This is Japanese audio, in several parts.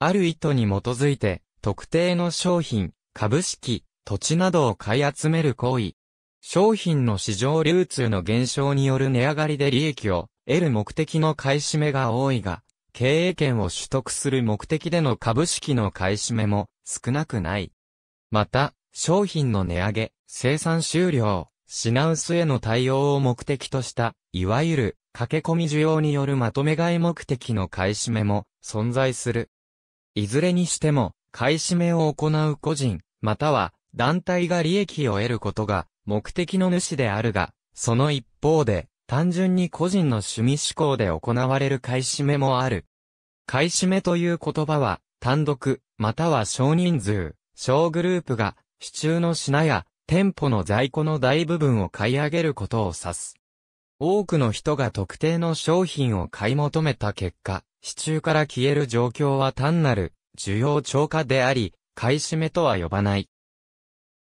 ある意図に基づいて、特定の商品、株式、土地などを買い集める行為。商品の市場流通の減少による値上がりで利益を得る目的の買い占めが多いが、経営権を取得する目的での株式の買い占めも少なくない。また、商品の値上げ、生産終了、品薄への対応を目的とした、いわゆる駆け込み需要によるまとめ買い目的の買い占めも存在する。いずれにしても、買い占めを行う個人、または団体が利益を得ることが目的の主であるが、その一方で、単純に個人の趣味思考で行われる買い占めもある。買い占めという言葉は、単独、または少人数、小グループが、市中の品や、店舗の在庫の大部分を買い上げることを指す。多くの人が特定の商品を買い求めた結果、支柱から消える状況は単なる需要超過であり、買い占めとは呼ばない。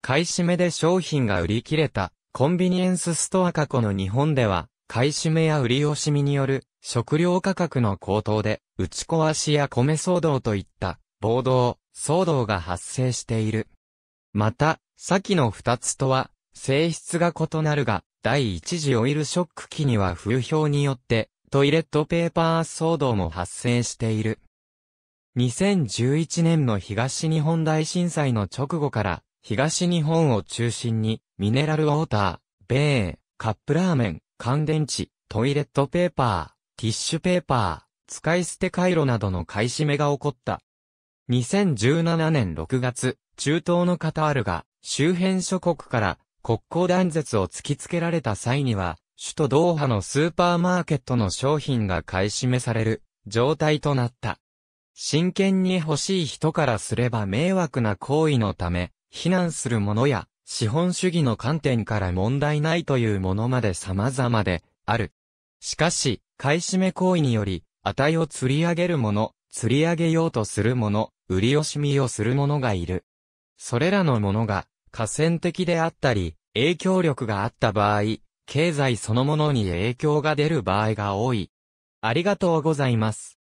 買い占めで商品が売り切れたコンビニエンスストア過去の日本では、買い占めや売り惜しみによる食料価格の高騰で打ち壊しや米騒動といった暴動、騒動が発生している。また、先の二つとは性質が異なるが、第一次オイルショック期には風評によってトイレットペーパー騒動も発生している。2011年の東日本大震災の直後から、東日本を中心に、ミネラルウォーター、米、カップラーメン、乾電池、トイレットペーパー、ティッシュペーパー、使い捨て回路などの買い占めが起こった。2017年6月、中東のカタールが周辺諸国から国交断絶を突きつけられた際には、首都ドーハのスーパーマーケットの商品が買い占めされる状態となった。真剣に欲しい人からすれば迷惑な行為のため、非難するものや、資本主義の観点から問題ないというものまで様々である。しかし、買い占め行為により、値を釣り上げるもの、釣り上げようとするもの、売り惜しみをするものがいる。それらのものが、河川的であったり、影響力があった場合、経済そのものに影響が出る場合が多い。ありがとうございます。